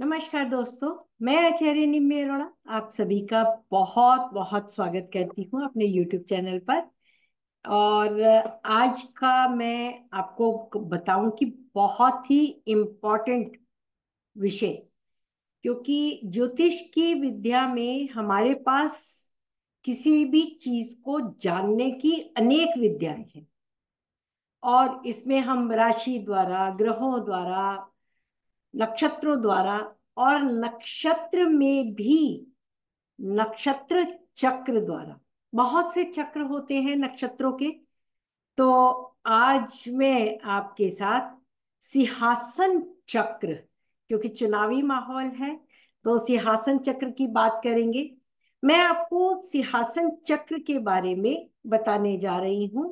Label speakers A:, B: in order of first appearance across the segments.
A: नमस्कार दोस्तों मैं आचार्य निम्बे अरोड़ा आप सभी का बहुत बहुत स्वागत करती हूँ अपने यूट्यूब चैनल पर और आज का मैं आपको बताऊं कि बहुत ही इम्पोर्टेंट विषय क्योंकि ज्योतिष की विद्या में हमारे पास किसी भी चीज को जानने की अनेक विद्याएं हैं और इसमें हम राशि द्वारा ग्रहों द्वारा नक्षत्रों द्वारा और नक्षत्र में भी नक्षत्र चक्र द्वारा बहुत से चक्र होते हैं नक्षत्रों के तो आज मैं आपके साथ सिंहासन चक्र क्योंकि चुनावी माहौल है तो सिंहासन चक्र की बात करेंगे मैं आपको सिंहासन चक्र के बारे में बताने जा रही हूं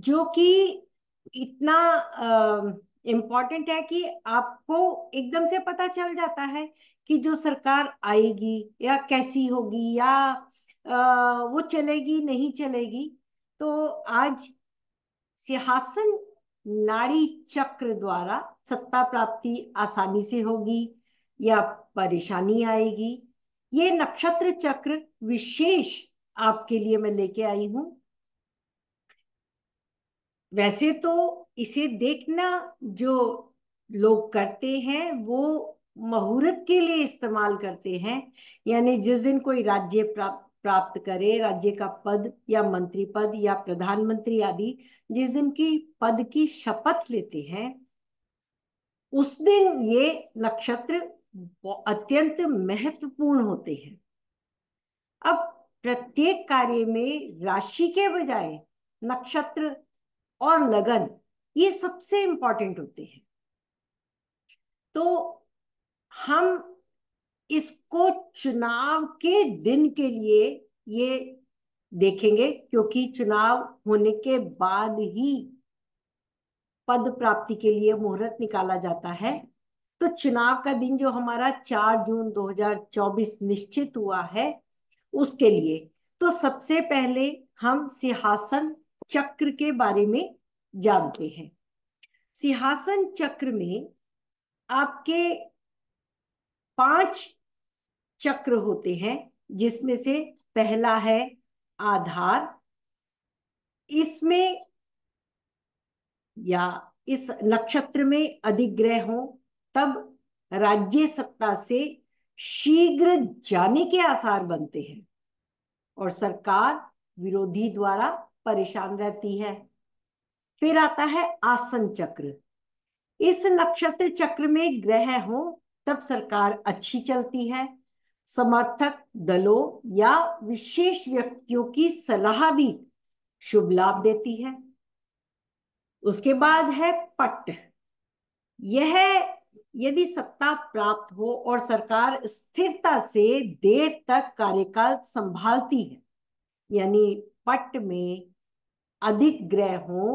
A: जो कि इतना आ, इम्पॉर्टेंट है कि आपको एकदम से पता चल जाता है कि जो सरकार आएगी या कैसी होगी या आ, वो चलेगी नहीं चलेगी तो आज सिंहासन नाड़ी चक्र द्वारा सत्ता प्राप्ति आसानी से होगी या परेशानी आएगी ये नक्षत्र चक्र विशेष आपके लिए मैं लेके आई हूँ वैसे तो इसे देखना जो लोग करते हैं वो मुहूर्त के लिए इस्तेमाल करते हैं यानी जिस दिन कोई राज्य प्राप्त प्राप्त करे राज्य का पद या मंत्री पद या प्रधानमंत्री आदि जिस दिन की पद की शपथ लेते हैं उस दिन ये नक्षत्र अत्यंत महत्वपूर्ण होते हैं अब प्रत्येक कार्य में राशि के बजाय नक्षत्र और लगन ये सबसे इंपॉर्टेंट होते हैं तो हम इसको चुनाव के दिन के लिए ये देखेंगे क्योंकि चुनाव होने के बाद ही पद प्राप्ति के लिए मुहूर्त निकाला जाता है तो चुनाव का दिन जो हमारा 4 जून 2024 निश्चित हुआ है उसके लिए तो सबसे पहले हम सिंहासन चक्र के बारे में जानते हैं सिंहासन चक्र में आपके पांच चक्र होते हैं जिसमें से पहला है आधार इसमें या इस नक्षत्र में अधिग्रह हो तब राज्य सत्ता से शीघ्र जाने के आसार बनते हैं और सरकार विरोधी द्वारा परेशान रहती है फिर आता है आसन चक्र इस नक्षत्र चक्र में ग्रह हो तब सरकार अच्छी चलती है समर्थक दलों या विशेष व्यक्तियों की सलाह भी शुभ लाभ देती है उसके बाद है पट यह यदि सत्ता प्राप्त हो और सरकार स्थिरता से देर तक कार्यकाल संभालती है यानी पट्ट में अधिक ग्रह हो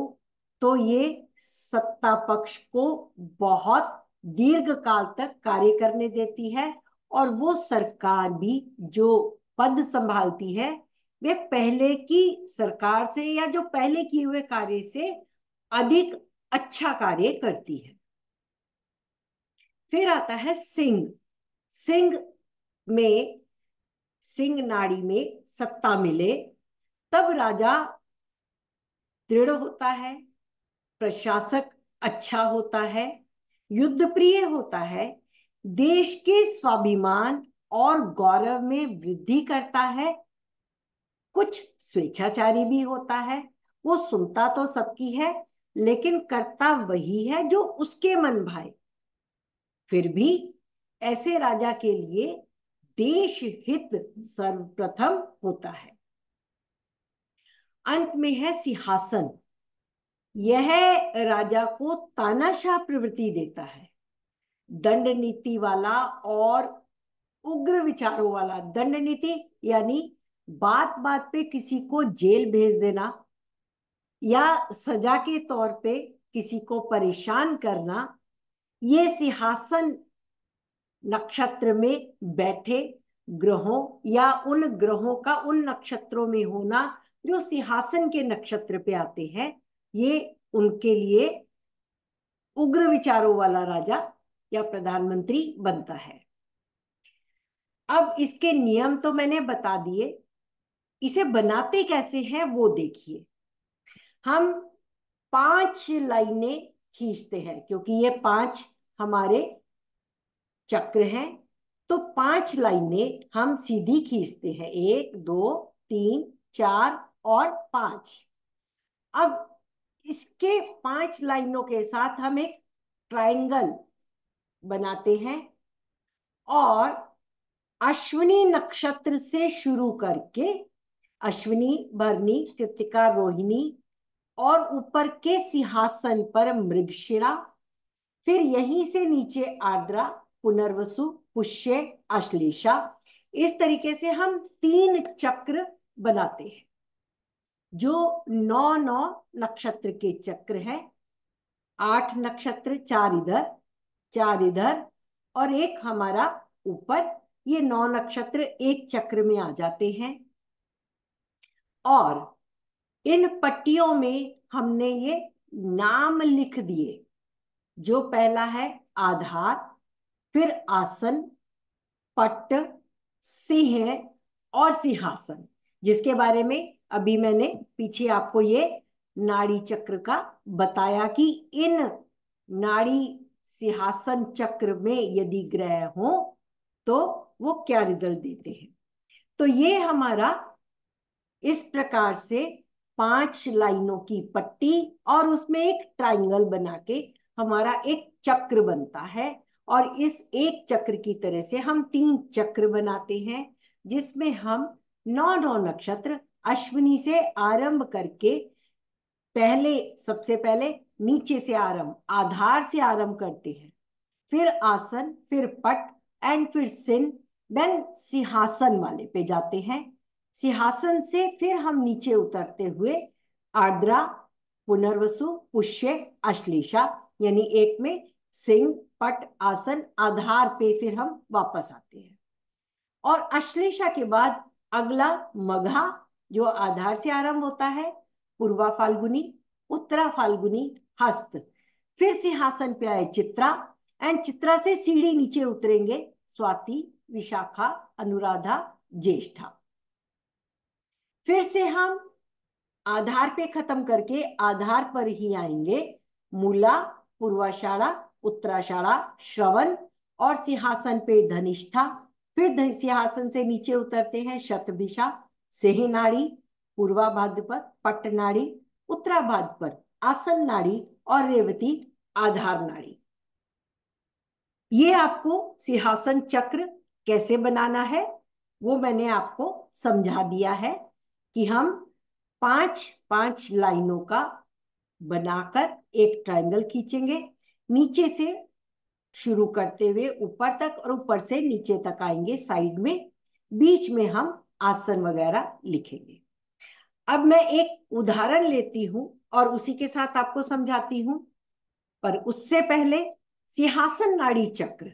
A: तो ये सत्ता पक्ष को बहुत दीर्घ काल तक कार्य करने देती है और वो सरकार भी जो पद संभालती है वे पहले की सरकार से या जो पहले किए हुए कार्य से अधिक अच्छा कार्य करती है फिर आता है सिंह सिंह में सिंह नाड़ी में सत्ता मिले तब राजा दृढ़ होता है प्रशासक अच्छा होता है युद्ध प्रिय होता है देश के स्वाभिमान और गौरव में वृद्धि करता है कुछ स्वेच्छाचारी भी होता है वो सुनता तो सबकी है लेकिन करता वही है जो उसके मन भाए फिर भी ऐसे राजा के लिए देश हित सर्वप्रथम होता है अंत में है सिंहासन यह राजा को तानाशाह प्रवृत्ति देता है दंड नीति वाला और उग्र विचारों वाला दंड नीति यानी बात बात पे किसी को जेल भेज देना या सजा के तौर पे किसी को परेशान करना ये सिंहासन नक्षत्र में बैठे ग्रहों या उन ग्रहों का उन नक्षत्रों में होना जो सिंहासन के नक्षत्र पे आते हैं ये उनके लिए उग्र विचारों वाला राजा या प्रधानमंत्री बनता है अब इसके नियम तो मैंने बता दिए इसे बनाते कैसे हैं वो देखिए हम पांच लाइनें खींचते हैं क्योंकि ये पांच हमारे चक्र हैं तो पांच लाइनें हम सीधी खींचते हैं एक दो तीन चार और पांच अब इसके पांच लाइनों के साथ हम एक ट्राइंगल बनाते हैं और अश्विनी नक्षत्र से शुरू करके अश्विनी भरनी कृतिका रोहिणी और ऊपर के सिंहासन पर मृगशिरा फिर यहीं से नीचे आद्रा पुनर्वसु पुष्य अश्लेषा इस तरीके से हम तीन चक्र बनाते हैं जो नौ नौ नक्षत्र के चक्र है आठ नक्षत्र चार इधर चार इधर और एक हमारा ऊपर ये नौ नक्षत्र एक चक्र में आ जाते हैं और इन पट्टियों में हमने ये नाम लिख दिए जो पहला है आधार फिर आसन पट्ट सिंह और सिंहासन जिसके बारे में अभी मैंने पीछे आपको ये नाड़ी चक्र का बताया कि इन नाड़ी सिंहासन चक्र में यदि ग्रह हो तो वो क्या रिजल्ट देते हैं तो ये हमारा इस प्रकार से पांच लाइनों की पट्टी और उसमें एक ट्राइंगल बना के हमारा एक चक्र बनता है और इस एक चक्र की तरह से हम तीन चक्र बनाते हैं जिसमें हम नौ नौ नक्षत्र अश्विनी से आरंभ करके पहले सबसे पहले नीचे से आरंभ आधार से आरंभ करते हैं फिर आसन फिर पट एंड फिर सिन देन सिंहासन वाले पे जाते हैं सिंहासन से फिर हम नीचे उतरते हुए आर्द्रा पुनर्वसु पुष्य अश्लेषा यानी एक में सिंह पट आसन आधार पे फिर हम वापस आते हैं और अश्लेषा के बाद अगला मघा जो आधार से आरंभ होता है पूर्वा फाल्गुनी उत्तरा फाल्गुनी हस्त फिर सिंहासन पे आए चित्रा एंड चित्रा से सीढ़ी नीचे उतरेंगे स्वाति विशाखा अनुराधा ज्येष्ठा फिर से हम आधार पे खत्म करके आधार पर ही आएंगे मूला पूर्वाषाढ़ा उत्तराषाढ़ा श्रवण और सिंहासन पे धनिष्ठा फिर सिंहासन से नीचे उतरते हैं शतभिषा सेही नाड़ी पूर्वाभाद्य पर पट्ट नाड़ी उत्तराभाद्य पर आसन नाड़ी और रेवती आधार नाड़ी ये आपको सिंहासन चक्र कैसे बनाना है वो मैंने आपको समझा दिया है कि हम पांच पांच लाइनों का बनाकर एक ट्रायंगल खींचेंगे नीचे से शुरू करते हुए ऊपर तक और ऊपर से नीचे तक आएंगे साइड में बीच में हम आसन वगैरह लिखेंगे अब मैं एक उदाहरण लेती हूं और उसी के साथ आपको समझाती हूं पर उससे पहले सिंहासन नाड़ी चक्र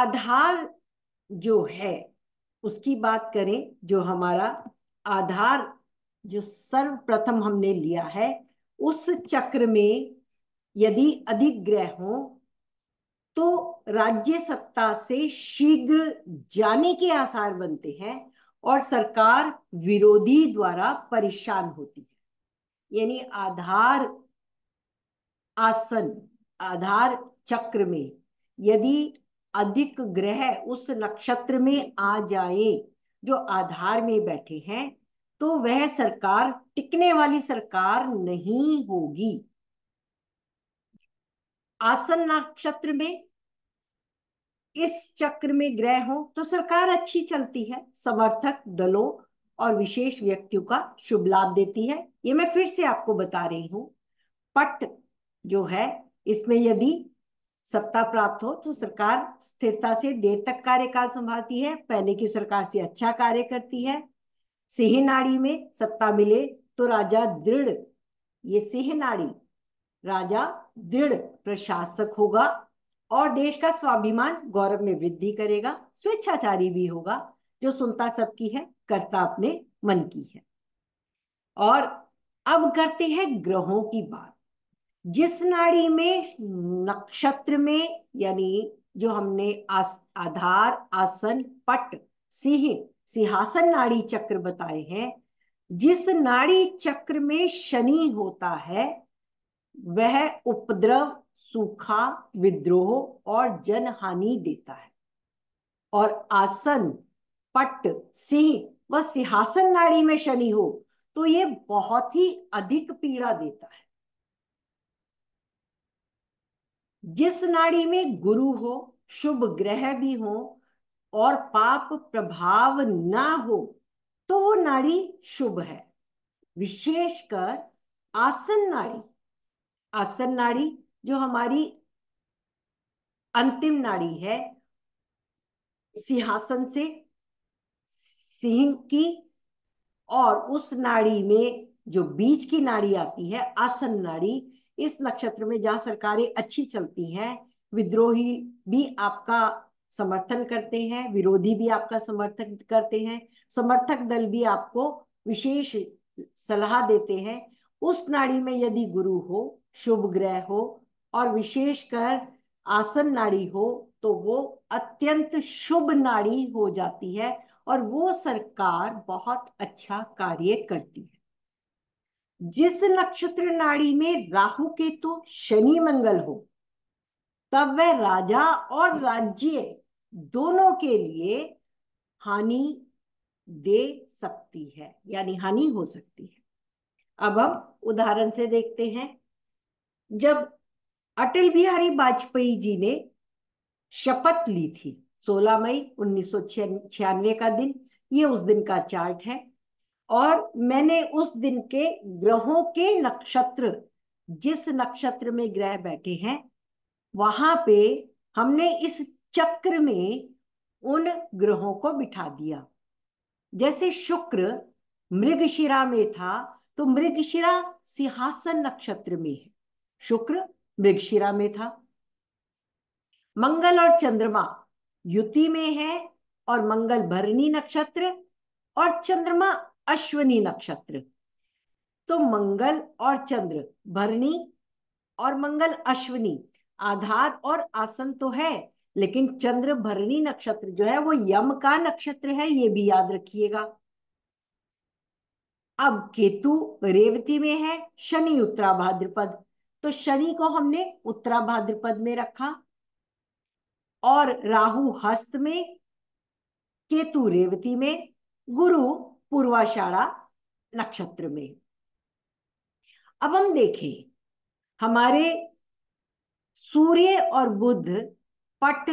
A: आधार जो है उसकी बात करें जो हमारा आधार जो सर्वप्रथम हमने लिया है उस चक्र में यदि अधिक ग्रह हो तो राज्य सत्ता से शीघ्र जाने के आसार बनते हैं और सरकार विरोधी द्वारा परेशान होती है यानी आधार आसन आधार चक्र में यदि अधिक ग्रह उस नक्षत्र में आ जाए जो आधार में बैठे हैं तो वह सरकार टिकने वाली सरकार नहीं होगी आसन नक्षत्र में इस चक्र में ग्रह हो तो सरकार अच्छी चलती है समर्थक दलों और विशेष व्यक्तियों का शुभ लाभ देती है ये मैं फिर से आपको बता रही हूं पट जो है इसमें यदि सत्ता प्राप्त हो तो सरकार स्थिरता से देर तक कार्यकाल संभालती है पहले की सरकार से अच्छा कार्य करती है सिंह नाड़ी में सत्ता मिले तो राजा दृढ़ ये सिंह नाड़ी राजा दृढ़ प्रशासक होगा और देश का स्वाभिमान गौरव में वृद्धि करेगा स्वेच्छाचारी भी होगा जो सुनता सबकी है करता अपने मन की है और अब करते हैं ग्रहों की बात जिस नाड़ी में नक्षत्र में यानी जो हमने आस, आधार आसन पट सिंह सिंहासन नाड़ी चक्र बताए हैं जिस नाड़ी चक्र में शनि होता है वह उपद्रव सूखा विद्रोह और जनहानि देता है और आसन पट सिंह व सिंहासन नाड़ी में शनि हो तो ये बहुत ही अधिक पीड़ा देता है जिस नाड़ी में गुरु हो शुभ ग्रह भी हो और पाप प्रभाव ना हो तो वो नाड़ी शुभ है विशेषकर आसन नाड़ी आसन नाड़ी जो हमारी अंतिम नाड़ी है सिंहासन से सिंह की और उस नाड़ी में जो बीच की नाड़ी आती है आसन नाड़ी इस नक्षत्र में जहां सरकारें अच्छी चलती हैं विद्रोही भी आपका समर्थन करते हैं विरोधी भी आपका समर्थन करते हैं समर्थक दल भी आपको विशेष सलाह देते हैं उस नाड़ी में यदि गुरु हो शुभ ग्रह हो और विशेषकर आसन नाड़ी हो तो वो अत्यंत शुभ नाड़ी हो जाती है और वो सरकार बहुत अच्छा कार्य करती है जिस नक्षत्र नाड़ी में राहु केतु तो शनि मंगल हो तब वह राजा और राज्य दोनों के लिए हानि दे सकती है यानी हानि हो सकती है अब हम उदाहरण से देखते हैं जब अटल बिहारी वाजपेयी जी ने शपथ ली थी 16 मई उन्नीस का दिन ये उस दिन का चार्ट है और मैंने उस दिन के ग्रहों के नक्षत्र जिस नक्षत्र में ग्रह बैठे हैं वहां पे हमने इस चक्र में उन ग्रहों को बिठा दिया जैसे शुक्र मृगशिरा में था तो मृगशिरा सिंहासन नक्षत्र में है शुक्र मृगशिरा में था मंगल और चंद्रमा युति में है और मंगल भरणी नक्षत्र और चंद्रमा अश्वनी नक्षत्र तो मंगल और चंद्र भरणी और मंगल अश्वनी आधार और आसन तो है लेकिन चंद्र भरणी नक्षत्र जो है वो यम का नक्षत्र है ये भी याद रखिएगा अब केतु रेवती में है शनि उत्तरा भाद्रपद तो शनि को हमने उत्तरा भाद्रपद में रखा और राहु हस्त में केतु रेवती में गुरु पूर्वाषाढ़ा नक्षत्र में अब हम देखें हमारे सूर्य और बुध पट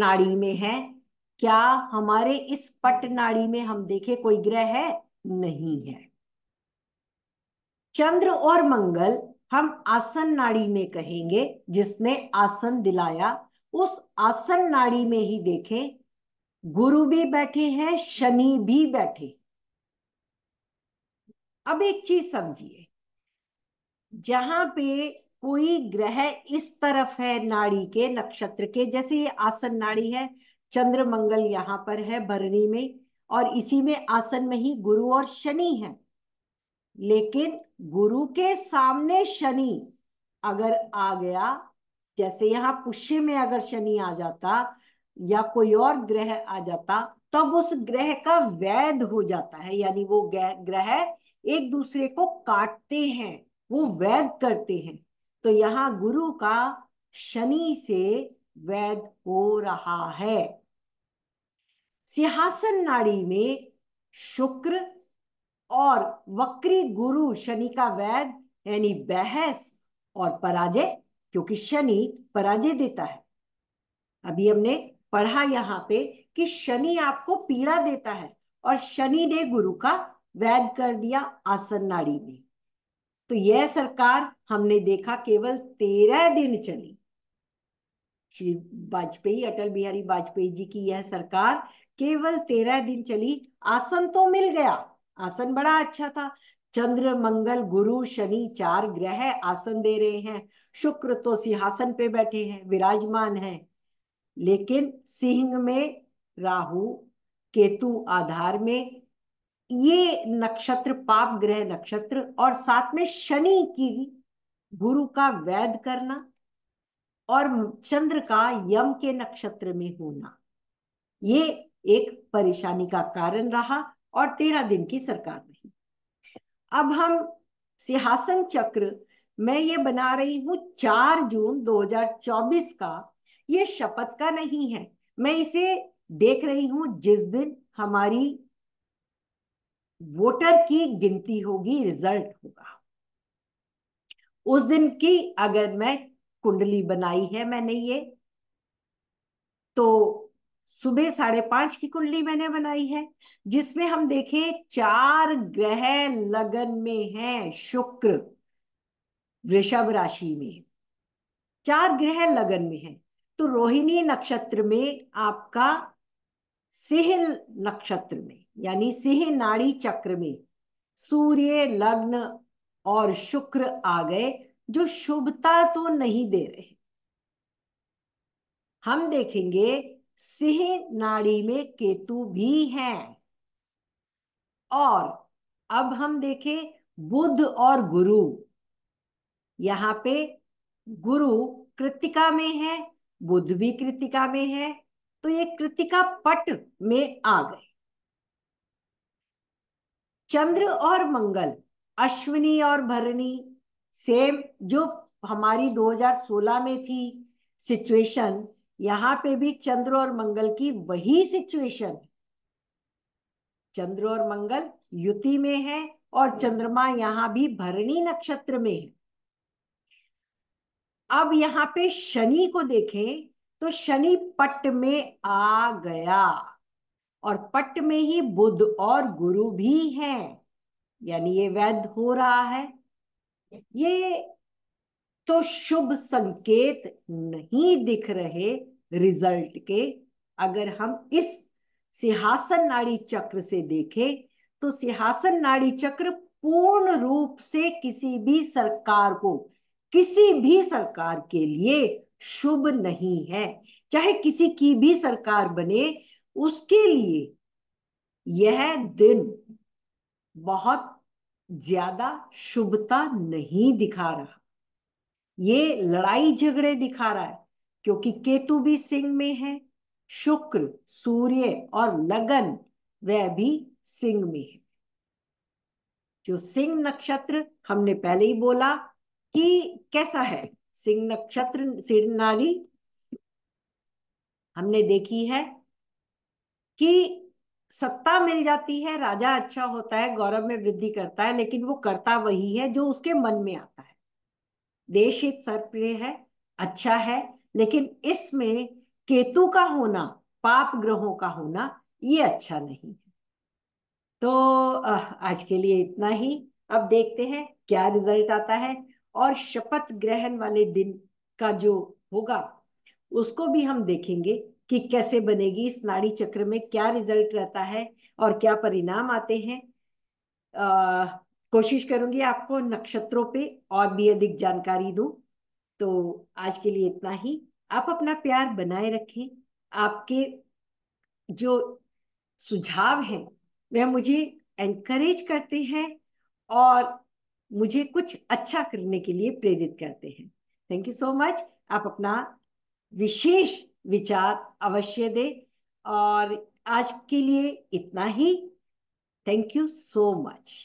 A: नाड़ी में है क्या हमारे इस पट नाड़ी में हम देखें कोई ग्रह है नहीं है चंद्र और मंगल हम आसन नाड़ी में कहेंगे जिसने आसन दिलाया उस आसन नाड़ी में ही देखें गुरु भी बैठे हैं शनि भी बैठे अब एक चीज समझिए जहां पे कोई ग्रह इस तरफ है नाड़ी के नक्षत्र के जैसे ये आसन नाड़ी है चंद्र मंगल यहां पर है भरणी में और इसी में आसन में ही गुरु और शनि है लेकिन गुरु के सामने शनि अगर आ गया जैसे यहाँ पुष्य में अगर शनि आ जाता या कोई और ग्रह आ जाता तब उस ग्रह का वैध हो जाता है यानी वो ग्रह एक दूसरे को काटते हैं वो वैध करते हैं तो यहाँ गुरु का शनि से वैध हो रहा है सिंहासन नाड़ी में शुक्र और वक्री गुरु शनि का वैध यानी बहस और पराजय क्योंकि शनि पराजय देता है अभी हमने पढ़ा यहाँ पे कि शनि आपको पीड़ा देता है और शनि ने गुरु का वैध कर दिया आसन नाड़ी में तो यह सरकार हमने देखा केवल तेरह दिन चली श्री वाजपेयी अटल बिहारी वाजपेयी जी की यह सरकार केवल तेरह दिन चली आसन तो मिल गया आसन बड़ा अच्छा था चंद्र मंगल गुरु शनि चार ग्रह आसन दे रहे हैं शुक्र तो सिंहासन पे बैठे हैं विराजमान हैं लेकिन सिंह में राहु केतु आधार में ये नक्षत्र पाप ग्रह नक्षत्र और साथ में शनि की गुरु का वैध करना और चंद्र का यम के नक्षत्र में होना ये एक परेशानी का कारण रहा और तेरह दिन की सरकार रही अब हम सिंहासन चक्र मैं ये बना रही हूं चार जून 2024 का ये शपथ का नहीं है मैं इसे देख रही हूं जिस दिन हमारी वोटर की गिनती होगी रिजल्ट होगा उस दिन की अगर मैं कुंडली बनाई है मैंने ये तो सुबह साढ़े पांच की कुंडली मैंने बनाई है जिसमें हम देखें चार ग्रह लगन में हैं शुक्र वृषभ राशि में चार ग्रह लगन में हैं तो रोहिणी नक्षत्र में आपका सिंह नक्षत्र में यानी सिंह नाड़ी चक्र में सूर्य लग्न और शुक्र आ गए जो शुभता तो नहीं दे रहे हम देखेंगे सिंह नाड़ी में केतु भी हैं और अब हम देखें बुद्ध और गुरु यहाँ पे गुरु कृतिका में है बुद्ध भी कृतिका में है तो ये कृतिका पट में आ गए चंद्र और मंगल अश्विनी और भरणी सेम जो हमारी 2016 में थी सिचुएशन यहाँ पे भी चंद्र और मंगल की वही सिचुएशन है चंद्र और मंगल युति में है और चंद्रमा यहां भी भरणी नक्षत्र में है अब यहाँ पे शनि को देखें तो शनि पट में आ गया और पट में ही बुद्ध और गुरु भी हैं यानी ये वैध हो रहा है ये तो शुभ संकेत नहीं दिख रहे रिजल्ट के अगर हम इस सिंहासन नाड़ी चक्र से देखें तो सिंहासन नाड़ी चक्र पूर्ण रूप से किसी भी सरकार को किसी भी सरकार के लिए शुभ नहीं है चाहे किसी की भी सरकार बने उसके लिए यह दिन बहुत ज्यादा शुभता नहीं दिखा रहा ये लड़ाई झगड़े दिखा रहा है क्योंकि केतु भी सिंह में है शुक्र सूर्य और लगन वह भी सिंह में है जो सिंह नक्षत्र हमने पहले ही बोला कि कैसा है सिंह नक्षत्र सिर नारी हमने देखी है कि सत्ता मिल जाती है राजा अच्छा होता है गौरव में वृद्धि करता है लेकिन वो करता वही है जो उसके मन में आता देश हित सर्वप्रिय है अच्छा है लेकिन इसमें केतु का होना पाप ग्रहों का होना ये अच्छा नहीं है तो आज के लिए इतना ही अब देखते हैं क्या रिजल्ट आता है और शपथ ग्रहण वाले दिन का जो होगा उसको भी हम देखेंगे कि कैसे बनेगी इस नाड़ी चक्र में क्या रिजल्ट रहता है और क्या परिणाम आते हैं अः कोशिश करूंगी आपको नक्षत्रों पे और भी अधिक जानकारी दूं तो आज के लिए इतना ही आप अपना प्यार बनाए रखें आपके जो सुझाव हैं वह मुझे एनकरेज करते हैं और मुझे कुछ अच्छा करने के लिए प्रेरित करते हैं थैंक यू सो मच आप अपना विशेष विचार अवश्य दें और आज के लिए इतना ही थैंक यू सो मच